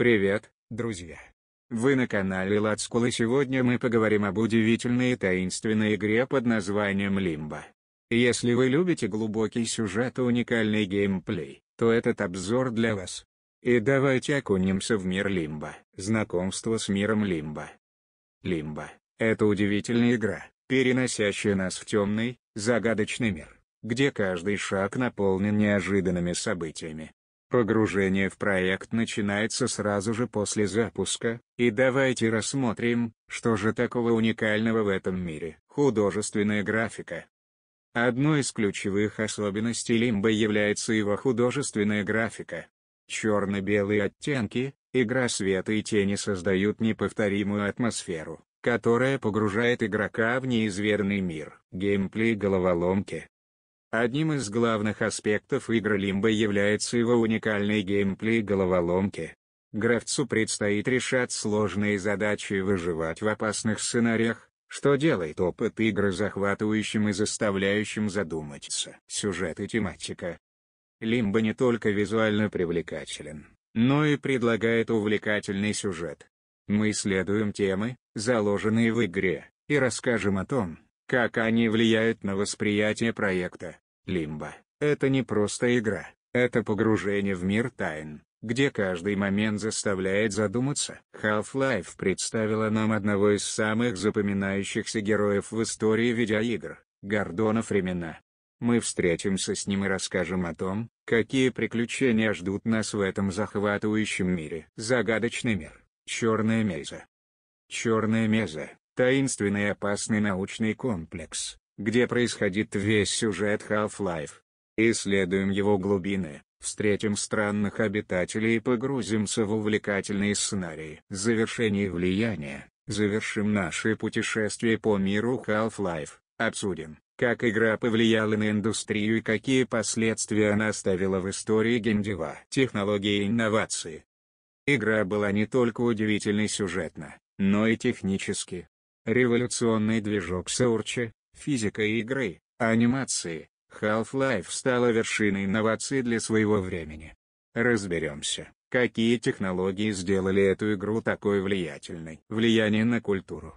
Привет, друзья! Вы на канале Лацкул и сегодня мы поговорим об удивительной и таинственной игре под названием Лимба. Если вы любите глубокий сюжет и уникальный геймплей, то этот обзор для вас. И давайте окунемся в мир Лимба. Знакомство с миром Лимба. Лимба — это удивительная игра, переносящая нас в темный, загадочный мир, где каждый шаг наполнен неожиданными событиями, Погружение в проект начинается сразу же после запуска, и давайте рассмотрим, что же такого уникального в этом мире. Художественная графика. Одной из ключевых особенностей Лимба является его художественная графика. Черно-белые оттенки, игра света и тени создают неповторимую атмосферу, которая погружает игрока в неизверный мир. Геймплей головоломки Одним из главных аспектов игры Лимбо является его уникальный геймплей головоломки. Гравцу предстоит решать сложные задачи и выживать в опасных сценариях, что делает опыт игры захватывающим и заставляющим задуматься. Сюжет и тематика. Лимбо не только визуально привлекателен, но и предлагает увлекательный сюжет. Мы исследуем темы, заложенные в игре, и расскажем о том, как они влияют на восприятие проекта. Лимба — это не просто игра, это погружение в мир тайн, где каждый момент заставляет задуматься. Half-Life представила нам одного из самых запоминающихся героев в истории видеоигр, Гордона Фремена. Мы встретимся с ним и расскажем о том, какие приключения ждут нас в этом захватывающем мире. Загадочный мир. Черная меза. Черная меза таинственный и опасный научный комплекс, где происходит весь сюжет Half-Life. Исследуем его глубины, встретим странных обитателей и погрузимся в увлекательные сценарии. Завершение влияния. Завершим наше путешествие по миру Half-Life, обсудим, как игра повлияла на индустрию и какие последствия она оставила в истории геймдева. Технологии и инновации. Игра была не только удивительной сюжетно, но и технически. Революционный движок Саурча, физика игры, анимации, Half-Life стала вершиной инноваций для своего времени. Разберемся, какие технологии сделали эту игру такой влиятельной. Влияние на культуру.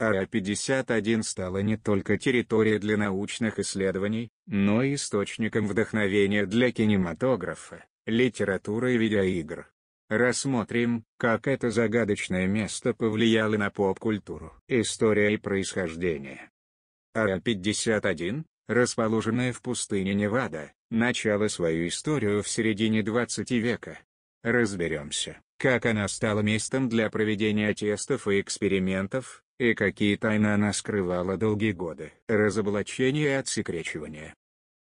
АА-51 стала не только территорией для научных исследований, но и источником вдохновения для кинематографа, литературы и видеоигр. Рассмотрим, как это загадочное место повлияло на поп-культуру. История и происхождение. АА-51, расположенная в пустыне Невада, начала свою историю в середине 20 века. Разберемся, как она стала местом для проведения тестов и экспериментов, и какие тайны она скрывала долгие годы. Разоблачение и отсекречивание.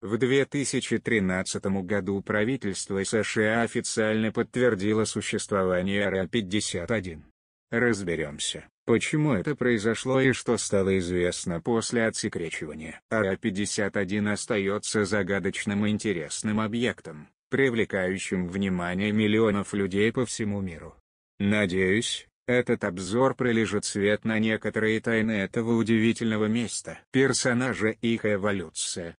В 2013 году правительство США официально подтвердило существование РА-51. Разберемся, почему это произошло и что стало известно после отсекречивания. РА-51 остается загадочным и интересным объектом, привлекающим внимание миллионов людей по всему миру. Надеюсь, этот обзор пролежит свет на некоторые тайны этого удивительного места. Персонажа и их эволюция.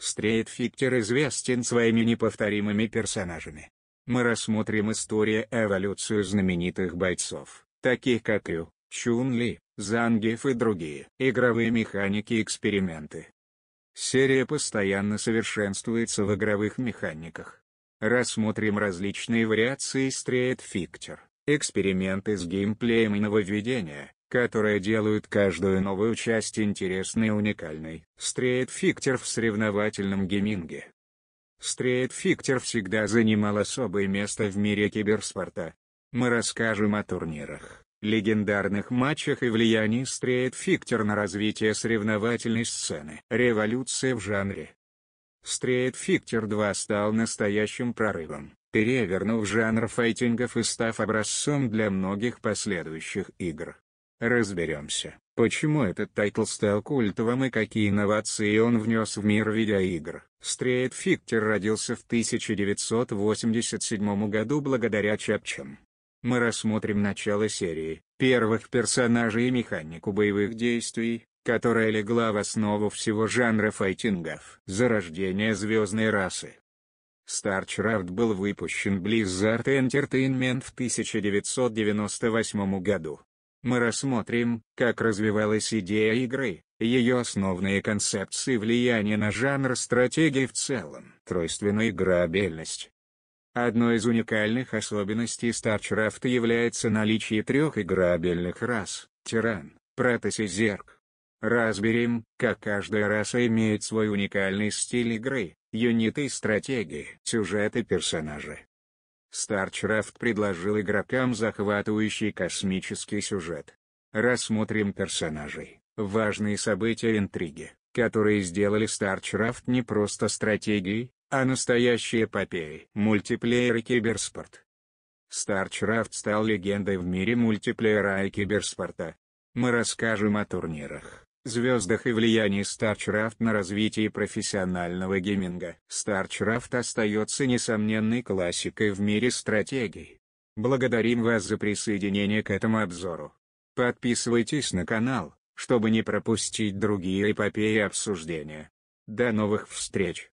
Стрейт-фиктер известен своими неповторимыми персонажами. Мы рассмотрим историю эволюцию знаменитых бойцов, таких как Ю, Чун Ли, Зангиф и другие. Игровые механики и эксперименты. Серия постоянно совершенствуется в игровых механиках. Рассмотрим различные вариации стрейт-фиктер, эксперименты с геймплеем и нововведения, которые делают каждую новую часть интересной и уникальной. Стрейт-фиктер в соревновательном гейминге Стрейт-фиктер всегда занимал особое место в мире киберспорта. Мы расскажем о турнирах, легендарных матчах и влиянии стрейт-фиктер на развитие соревновательной сцены. Революция в жанре Стрейт-фиктер 2 стал настоящим прорывом перевернув жанр файтингов и став образцом для многих последующих игр. Разберемся, почему этот тайтл стал культовым и какие инновации он внес в мир видеоигр. Стрейт Фиктер родился в 1987 году благодаря чапчам. Мы рассмотрим начало серии, первых персонажей и механику боевых действий, которая легла в основу всего жанра файтингов. Зарождение звездной расы. StarCraft был выпущен Blizzard Entertainment в 1998 году мы рассмотрим, как развивалась идея игры, ее основные концепции влияния на жанр стратегии в целом. Тройственная играбельность. Одной из уникальных особенностей StarCraft является наличие трех играбельных рас – Тиран, Протас и Зерк. Разберем, как каждая раса имеет свой уникальный стиль игры, юниты и стратегии. Сюжет и персонажи. StarCraft предложил игрокам захватывающий космический сюжет. Рассмотрим персонажей, важные события интриги, которые сделали StarCraft не просто стратегией, а настоящей эпопеей. Мультиплеер и киберспорт. StarCraft стал легендой в мире мультиплеера и киберспорта. Мы расскажем о турнирах, звездах и влиянии StarCraft на развитие профессионального гейминга. StarCraft остается несомненной классикой в мире стратегий. Благодарим вас за присоединение к этому обзору. Подписывайтесь на канал, чтобы не пропустить другие эпопеи обсуждения. До новых встреч!